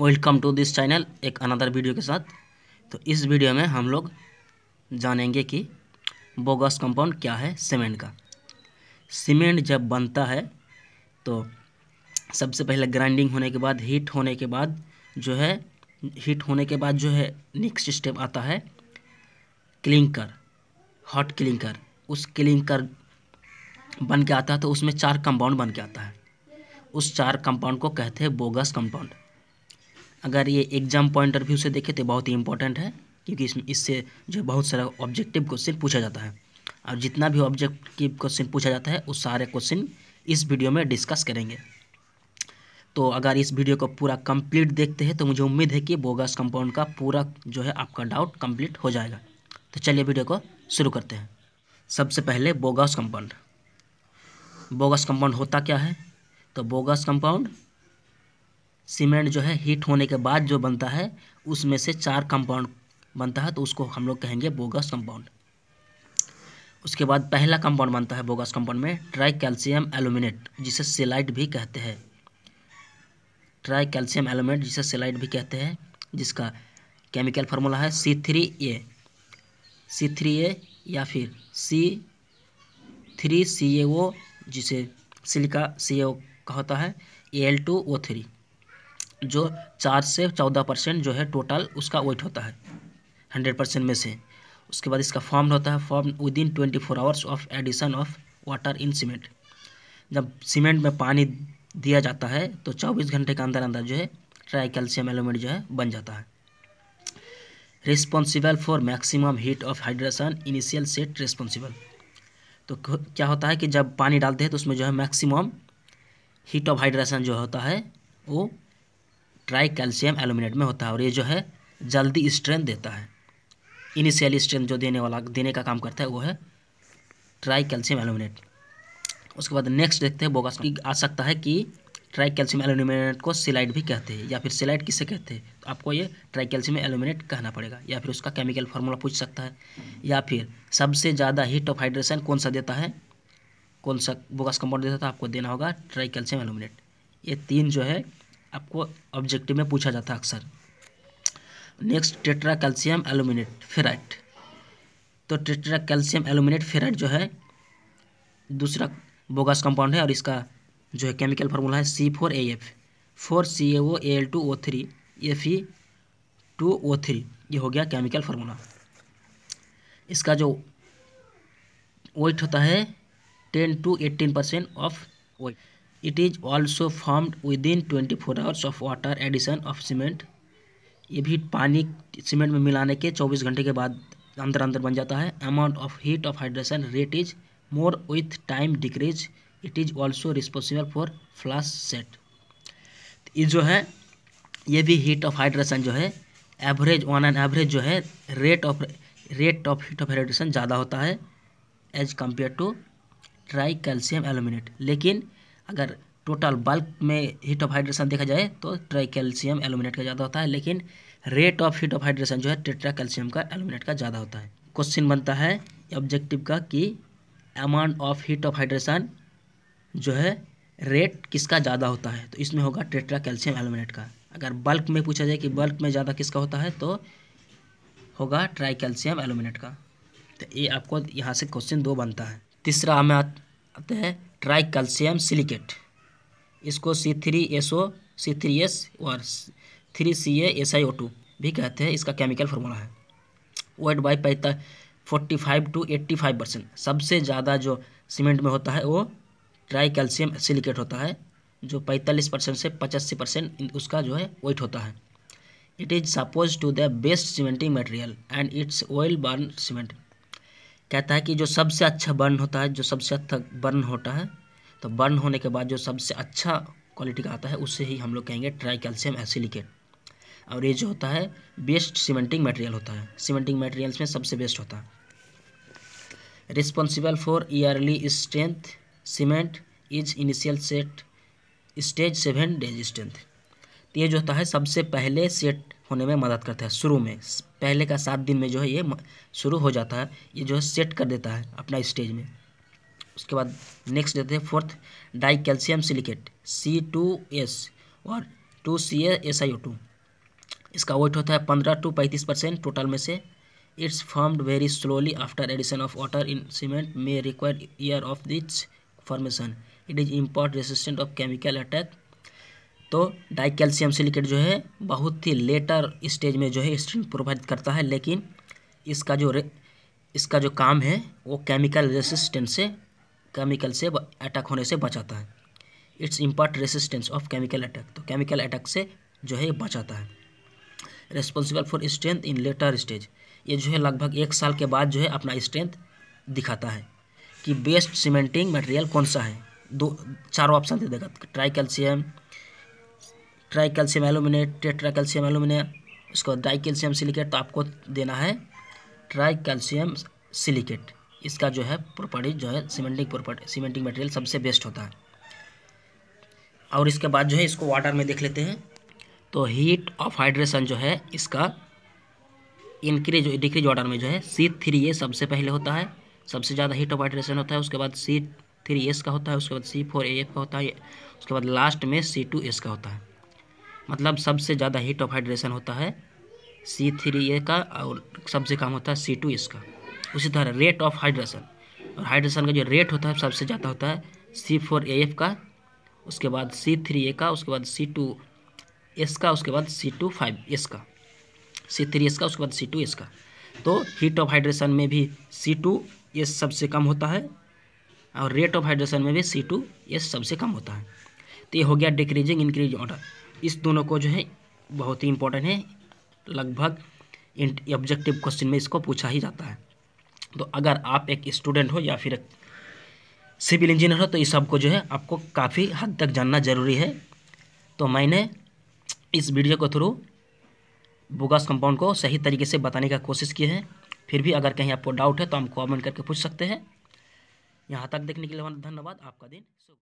welcome to this channel एक another video के साथ तो इस वीडियो में हम लोग जानेंगे कि बोगस कंपाउंड क्या है सीमेंट का सीमेंट जब बनता है तो सबसे पहले ग्राइंडिंग होने के बाद हीट होने के बाद जो है हीट होने के बाद जो है नेक्स्ट स्टेप आता है क्लिंकर हॉट क्लिंकर उस क्लिंकर बन के आता है तो उसमें चार कंपाउंड बन के आता है उस चार कंपाउंड को कहते हैं बोगस कंपाउंड अगर ये एग्जाम पॉइंट ऑफ व्यू से देखें तो बहुत ही इंपॉर्टेंट है क्योंकि इसमें इससे जो बहुत सारा ऑब्जेक्टिव क्वेश्चन पूछा जाता है और जितना भी ऑब्जेक्टिव क्वेश्चन पूछा जाता है उस सारे क्वेश्चन इस वीडियो में डिस्कस करेंगे तो अगर इस वीडियो को पूरा कंप्लीट देखते हैं तो मुझे उम्मीद है कि बोगस कंपाउंड का पूरा जो है आपका डाउट कंप्लीट हो जाएगा तो चलिए वीडियो को शुरू करते हैं सबसे पहले बोगस कंपाउंड बोगस कंपाउंड होता क्या है तो बोगस कंपाउंड सीमेंट जो है हीट होने के बाद जो बनता है उसमें से चार कंपाउंड बनता है तो उसको हम लोग कहेंगे बोगस कंपाउंड उसके बाद पहला कंपाउंड बनता है बोगस कंपाउंड में ट्राई कैल्शियम एलुमिनेट जिसे सेलाइट भी कहते हैं ट्राई कैल्शियम एलुमिनेट जिसे सेलाइट भी कहते हैं जिसका केमिकल फार्मूला है सी थ्री ए सी थ्री ए या फिर सी थ्री सी ए ओ जिसे सिलिका सी ए ओ का होता है A L two O three जो चार से चौदह परसेंट जो है टोटल उसका वेट होता है हंड्रेड परसेंट में से उसके बाद इसका फॉर्म होता है form within twenty four hours of addition of water in cement जब सीमेंट में पानी दिया जाता है तो चौबीस घंटे के अंदर अंदर जो है ट्राई कैल्शियम एलोमेट जो है बन जाता है responsible for maximum heat of hydration initial set responsible तो क्या होता है कि जब पानी डालते हैं तो उसमें जो है मैक्सिमम हीट ऑफ हाइड्रेशन जो होता है वो ट्राई कैल्शियम एलुमिनेट में होता है और ये जो है जल्दी स्ट्रेंथ देता है इनिशियल स्ट्रेंथ जो देने वाला देने का काम करता है वो है ट्राई कैल्शियम एलुमिनेट उसके बाद नेक्स्ट देखते हैं बोगस की आ सकता है कि ट्राई कैल्शियम एलुमिनेट को सिलाइट भी कहते हैं या फिर सिलाइट किसे कहते हैं तो आपको ये ट्राई कैल्शियम एलुमिनेट कहना पड़ेगा या फिर उसका केमिकल फार्मूला पूछ सकता है या फिर सबसे ज़्यादा हीट ऑफ हाइड्रेशन कौन सा देता है कौन सा बोगस कंपाउंड देता है तो आपको देना होगा ट्राई कैल्शियम एलुमिनेट ये तीन जो है आपको ऑब्जेक्टिव में पूछा जाता है अक्सर next tetra calcium aluminate ferrite तो टेट्रा कैल्शियम एलुमिनेट फेराइट जो है दूसरा बोगस कंपाउंड है और इसका जो है केमिकल फार्मूला है C four A F four C A O L two O three F E two O three ये हो गया केमिकल फार्मूला इसका जो वेट होता है ten to eighteen percent of weight it is also formed within twenty four hours of water addition of cement ये भी पानी सीमेंट में मिलाने के चौबीस घंटे के बाद अंदर अंदर बन जाता है amount of heat of hydration rate is more with time decrease it is also responsible for flash set ये जो है ये भी हीट ऑफ हाइड्रेशन जो है एवरेज ऑन एन एवरेज जो है rate of rate of heat of hydration ज़्यादा होता है as compared to tri calcium aluminate लेकिन अगर टोटल बल्क में हीट ऑफ हाइड्रेशन देखा जाए तो ट्राई कैल्शियम एलुमिनेट का ज़्यादा होता है लेकिन rate of heat of hydration जो है टेट्रा कैल्शियम का एलुमिनेट का ज़्यादा होता है क्वेश्चन बनता है ऑब्जेक्टिव का कि amount of heat of hydration जो है रेट किसका ज़्यादा होता है तो इसमें होगा टेट्रा कैल्शियम एलुमिनेट का अगर बल्क में पूछा जाए कि बल्क में ज़्यादा किसका होता है तो होगा ट्राई कैल्शियम एलुमिनेट का तो ये आपको यहाँ से क्वेश्चन दो बनता है तीसरा हमें आते हैं ट्राई कैल्शियम सिलिकेट इसको C three S or C three S और three C A S I O two भी कहते हैं इसका केमिकल फार्मूला है वेट बाई पैंता forty five to eighty five percent सबसे ज़्यादा जो सीमेंट में होता है वो ट्राई कैल्शियम सिलिकेट होता है जो पैंतालीस परसेंट से पचासी परसेंट उसका जो है वेट होता है it is suppose to the best cementing material and its oil burn cement कहता है कि जो सबसे अच्छा बर्न होता है जो सबसे अच्छा बर्न होता है तो बर्न होने के बाद जो सबसे अच्छा क्वालिटी का आता है उससे ही हम लोग कहेंगे ट्राई कैल्शियम एसिलिकेट और ये जो होता है बेस्ट सीमेंटिंग मटेरियल होता है सीमेंटिंग मटेरियल्स में सबसे बेस्ट होता है responsible for early strength cement is initial set stage seven days strength जो होता है सबसे पहले सेट होने में मदद करता है शुरू में पहले का सात दिन में जो है ये शुरू हो जाता है ये जो है सेट कर देता है अपना स्टेज में उसके बाद नेक्स्ट देते हैं fourth di calcium silicate C two S और two C S I O two इसका वेट होता है पंद्रह टू पैंतीस परसेंट टोटल में से its formed very slowly after addition of water in cement में required year of its formation it is impart resistant of chemical attack तो di calcium silicate जो है बहुत ही लेटर स्टेज में जो है स्ट्रेंथ प्रोवाइड करता है लेकिन इसका जो इसका जो काम है वो केमिकल रेसिस्टेंस से केमिकल से अटैक होने से बचाता है its impart resistance of chemical attack तो केमिकल अटैक से जो है बचाता है responsible for strength in later stage ये जो है लगभग एक साल के बाद जो है अपना स्ट्रेंथ दिखाता है कि बेस्ट सीमेंटिंग मटेरियल कौन सा है दो चारों ऑप्शन दे देगा tri calcium tri calcium aluminate tetra calcium aluminate बाद डाई कैल्शियम सिलिकेट तो आपको देना है ट्राई कैल्शियम सिलिकेट इसका जो है प्रॉपर्टी जो है सीमेंटिंग प्रॉपर्टी सीमेंटिंग मटेरियल सबसे बेस्ट होता है और इसके बाद जो है इसको वाटर में देख लेते हैं तो हीट ऑफ हाइड्रेशन जो है इसका इंक्रीज डिक्रीज वाटर में जो है सी थ्री ए सबसे पहले होता है सबसे ज़्यादा हीट ऑफ हाइड्रेशन होता है उसके बाद सी थ्री एस का होता है उसके बाद सी फोर ए एफ का होता है उसके बाद लास्ट में सी टू एस का होता है मतलब सबसे ज़्यादा हीट ऑफ हाइड्रेशन होता है सी थ्री ए का और सबसे कम होता है सी टू इसका उसी तरह रेट ऑफ हाइड्रेशन और हाइड्रेशन का जो रेट होता है सबसे ज़्यादा होता है सी फोर ए एफ का उसके बाद सी थ्री ए का उसके बाद सी टू एस का उसके बाद सी टू फाइव एस का सी थ्री एस का उसके बाद सी टू एस का तो हीट ऑफ हाइड्रेशन में भी सी टू एस सबसे कम होता है और रेट ऑफ हाइड्रेशन में भी सी टू एस सबसे कम होता है तो ये हो गया डिक्रीजिंग इंक्रीजिंग ऑर्डर इस दोनों को जो है बहुत ही इंपॉर्टेंट है लगभग ऑब्जेक्टिव क्वेश्चन में इसको पूछा ही जाता है तो अगर आप एक स्टूडेंट हो या फिर एक सिविल इंजीनियर हो तो इस सबको जो है आपको काफ़ी हद तक जानना ज़रूरी है तो मैंने इस वीडियो के थ्रू बुगास कंपाउंड को सही तरीके से बताने का कोशिश की है फिर भी अगर कहीं आपको डाउट है तो हम कमेंट करके पूछ सकते हैं यहाँ तक देखने के लिए धन्यवाद आपका दिन शुभ